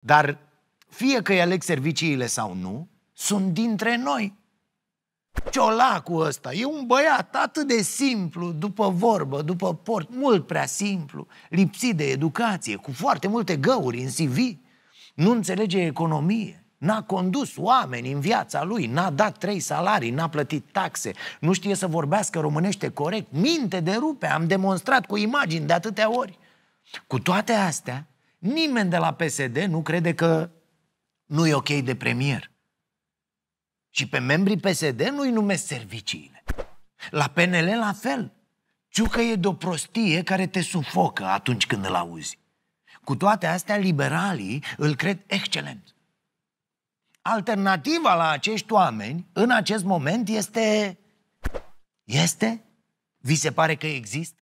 Dar fie că îi aleg serviciile sau nu, sunt dintre noi. Ciolacul ăsta e un băiat atât de simplu, după vorbă, după port, mult prea simplu, lipsit de educație, cu foarte multe găuri în CV, nu înțelege economie, n-a condus oameni în viața lui, n-a dat trei salarii, n-a plătit taxe, nu știe să vorbească românește corect, minte de rupe, am demonstrat cu imagini de atâtea ori. Cu toate astea, Nimeni de la PSD nu crede că nu e ok de premier. Și pe membrii PSD nu-i numesc serviciile. La PNL la fel. Ciucă e de-o prostie care te sufocă atunci când îl auzi. Cu toate astea, liberalii îl cred excelent. Alternativa la acești oameni, în acest moment, este... Este? Vi se pare că există?